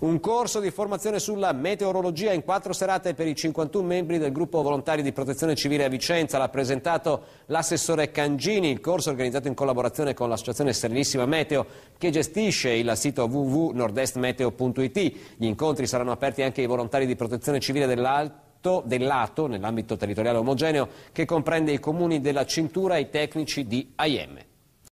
Un corso di formazione sulla meteorologia in quattro serate per i 51 membri del gruppo volontari di protezione civile a Vicenza. L'ha presentato l'assessore Cangini, il corso organizzato in collaborazione con l'associazione Serenissima Meteo che gestisce il sito www.nordestmeteo.it. Gli incontri saranno aperti anche ai volontari di protezione civile dell'Alto dell'Ato nell'ambito territoriale omogeneo che comprende i comuni della Cintura e i tecnici di AIM.